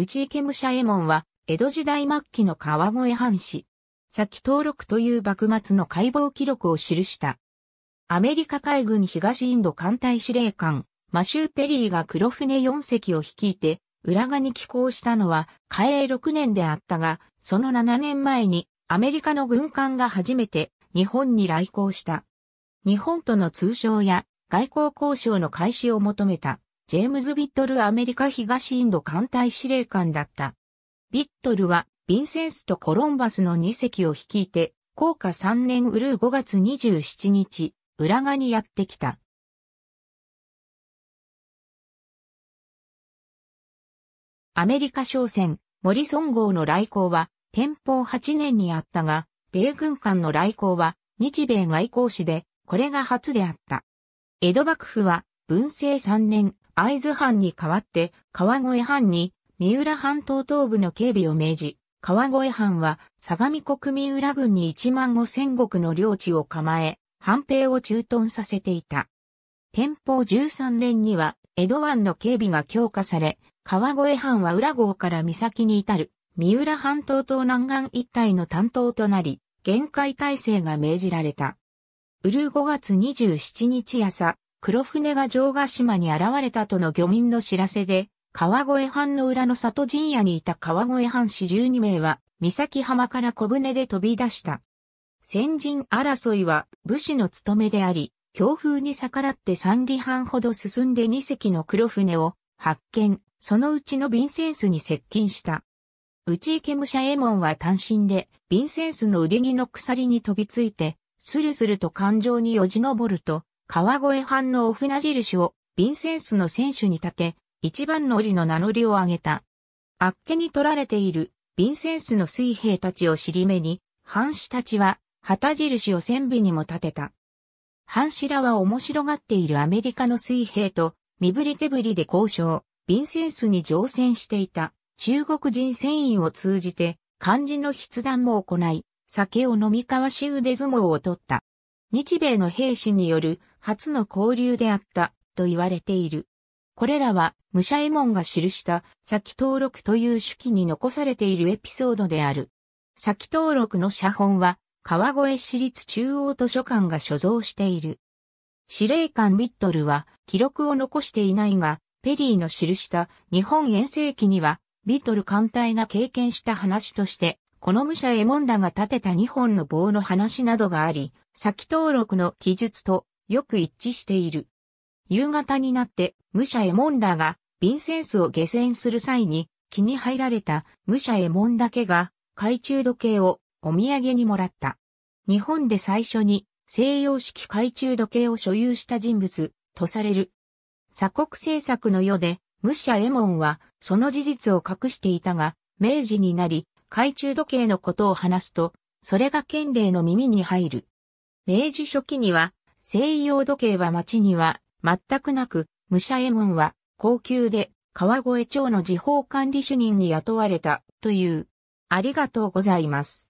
内池武者右衛門は、江戸時代末期の川越藩士。先登録という幕末の解剖記録を記した。アメリカ海軍東インド艦隊司令官、マシュー・ペリーが黒船4隻を率いて、浦賀に寄港したのは、海営6年であったが、その7年前に、アメリカの軍艦が初めて日本に来航した。日本との通商や外交交渉の開始を求めた。ジェームズ・ビットルアメリカ東インド艦隊司令官だった。ビットルは、ヴィンセンスとコロンバスの2隻を率いて、降下3年ウルー5月27日、浦賀にやってきた。アメリカ商船、モリソン号の来航は、天保8年にあったが、米軍艦の来航は、日米外交史で、これが初であった。江戸幕府は、文政3年、会津藩に代わって川越藩に三浦半島東部の警備を命じ、川越藩は相模国三浦郡に1万五千石の領地を構え、藩兵を駐屯させていた。天保13年には江戸湾の警備が強化され、川越藩は浦郷から岬に至る三浦半島東南岸一帯の担当となり、限界体制が命じられた。うる5月27日朝、黒船が城ヶ島に現れたとの漁民の知らせで、川越藩の裏の里陣屋にいた川越藩士12名は、三崎浜から小舟で飛び出した。先人争いは武士の務めであり、強風に逆らって三里半ほど進んで二隻の黒船を発見、そのうちのヴィンセンスに接近した。内池武者エ衛門は単身で、ヴィンセンスの腕着の鎖に飛びついて、スルスルと感情によじ登ると、川越藩のお船印をヴィンセンスの選手に立て、一番乗りの名乗りを上げた。あっけに取られているヴィンセンスの水兵たちを尻目に、藩士たちは旗印を船尾にも立てた。藩士らは面白がっているアメリカの水兵と身振り手振りで交渉、ヴィンセンスに乗船していた中国人船員を通じて漢字の筆談も行い、酒を飲み交わし腕相撲を取った。日米の兵士による初の交流であったと言われている。これらは武者衛門が記した先登録という手記に残されているエピソードである。先登録の写本は川越市立中央図書館が所蔵している。司令官ビットルは記録を残していないが、ペリーの記した日本遠征記には、ビットル艦隊が経験した話として、この武者衛門らが建てた2本の棒の話などがあり、先登録の記述とよく一致している。夕方になって武者エモンらがヴィンセンスを下船する際に気に入られた武者エモンだけが懐中時計をお土産にもらった。日本で最初に西洋式懐中時計を所有した人物とされる。鎖国政策の世で武者エモンはその事実を隠していたが明治になり懐中時計のことを話すとそれが県令の耳に入る。明治初期には西洋時計は町には全くなく、武者右衛門は高級で川越町の地方管理主任に雇われたという。ありがとうございます。